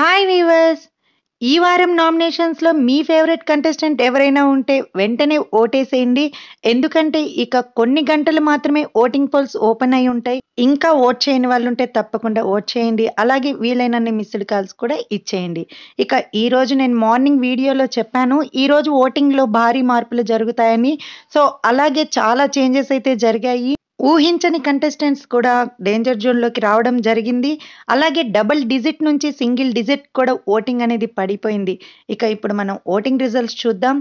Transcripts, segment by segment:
hi weavers ఈ వారం నామినేషన్స్లో మీ favourite contestant ఎవరైనా ఉంటే వెంటనే ఓటేసేయండి ఎందుకంటే ఇక కొన్ని గంటలు మాత్రమే ఓటింగ్ పోల్స్ ఓపెన్ అయి ఉంటాయి ఇంకా ఓట్ చేయని వాళ్ళు ఉంటే తప్పకుండా ఓట్ చేయండి అలాగే వీలైనన్ని మిస్డ్ కాల్స్ కూడా ఇచ్చేయండి ఇక ఈరోజు నేను మార్నింగ్ వీడియోలో చెప్పాను ఈరోజు ఓటింగ్లో భారీ మార్పులు జరుగుతాయని సో అలాగే చాలా చేంజెస్ అయితే జరిగాయి ఊహించని కంటెస్టెంట్స్ కూడా డేంజర్ జోన్లోకి రావడం జరిగింది అలాగే డబల్ డిజిట్ నుంచి సింగిల్ డిజిట్ కూడా ఓటింగ్ అనేది పడిపోయింది ఇక ఇప్పుడు మనం ఓటింగ్ రిజల్ట్స్ చూద్దాం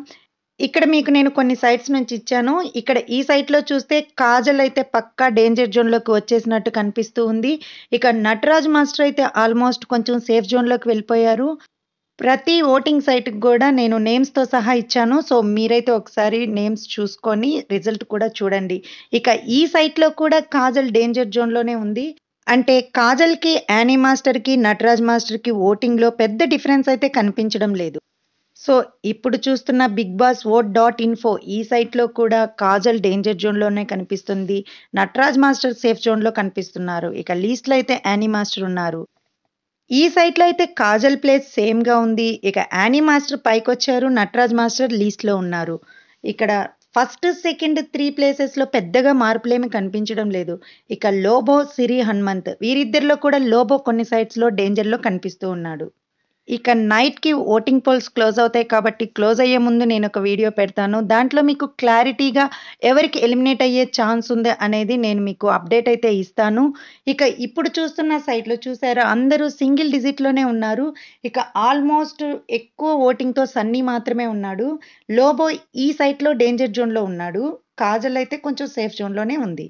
ఇక్కడ మీకు నేను కొన్ని సైట్స్ నుంచి ఇచ్చాను ఇక్కడ ఈ సైట్లో చూస్తే కాజల్ అయితే పక్కా డేంజర్ జోన్లోకి వచ్చేసినట్టు కనిపిస్తూ ఉంది ఇక నటరాజ్ మాస్టర్ అయితే ఆల్మోస్ట్ కొంచెం సేఫ్ జోన్లోకి వెళ్ళిపోయారు ప్రతి ఓటింగ్ సైట్కి కూడా నేను నేమ్స్తో సహా ఇచ్చాను సో మీరైతే ఒకసారి నేమ్స్ చూసుకొని రిజల్ట్ కూడా చూడండి ఇక ఈ సైట్లో కూడా కాజల్ డేంజర్ జోన్లోనే ఉంది అంటే కాజల్కి యానీ మాస్టర్కి నటరాజ్ మాస్టర్కి ఓటింగ్లో పెద్ద డిఫరెన్స్ అయితే కనిపించడం లేదు సో ఇప్పుడు చూస్తున్న Bigg Boss vote dot info ఈ సైట్లో కూడా కాజల్ డేంజర్ జోన్లోనే కనిపిస్తుంది నటరాజ్ మాస్టర్ సేఫ్ జోన్లో కనిపిస్తున్నారు ఇక లీస్ట్లో అయితే యానీ మాస్టర్ ఉన్నారు ఈ సైట్లో అయితే కాజల్ ప్లేస్ సేమ్గా ఉంది ఇక యానీ మాస్టర్ పైకి వచ్చారు నటరాజ్ మాస్టర్ లీస్ట్లో ఉన్నారు ఇక్కడ ఫస్ట్ సెకండ్ త్రీ ప్లేసెస్లో పెద్దగా మార్పులేమి కనిపించడం లేదు ఇక లోబో సిరి హనుమంత్ వీరిద్దరిలో కూడా లోబో కొన్ని సైట్స్లో డేంజర్లో కనిపిస్తూ ఉన్నాడు ఇక నైట్కి ఓటింగ్ పోల్స్ క్లోజ్ అవుతాయి కాబట్టి క్లోజ్ అయ్యే ముందు నేను ఒక వీడియో పెడతాను దాంట్లో మీకు క్లారిటీగా ఎవరికి ఎలిమినేట్ అయ్యే ఛాన్స్ ఉంది అనేది నేను మీకు అప్డేట్ అయితే ఇస్తాను ఇక ఇప్పుడు చూస్తున్న సైట్లో చూసారా అందరూ సింగిల్ డిజిట్లోనే ఉన్నారు ఇక ఆల్మోస్ట్ ఎక్కువ ఓటింగ్తో సన్నీ మాత్రమే ఉన్నాడు లోబో ఈ సైట్లో డేంజర్ జోన్లో ఉన్నాడు కాజల్ అయితే కొంచెం సేఫ్ జోన్లోనే ఉంది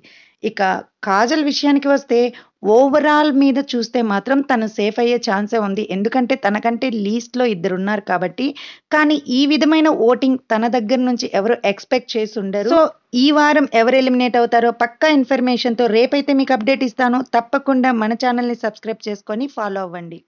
ఇక కాజల్ విషయానికి వస్తే ఓవరాల్ మీద చూస్తే మాత్రం తను సేఫ్ అయ్యే ఛాన్సే ఉంది ఎందుకంటే తనకంటే లీస్ట్లో ఇద్దరున్నారు కాబట్టి కానీ ఈ విధమైన ఓటింగ్ తన దగ్గర నుంచి ఎవరు ఎక్స్పెక్ట్ చేసి ఉండరు సో ఈ వారం ఎవరు ఎలిమినేట్ అవుతారో పక్కా ఇన్ఫర్మేషన్తో రేపైతే మీకు అప్డేట్ ఇస్తాను తప్పకుండా మన ఛానల్ని సబ్స్క్రైబ్ చేసుకొని ఫాలో అవ్వండి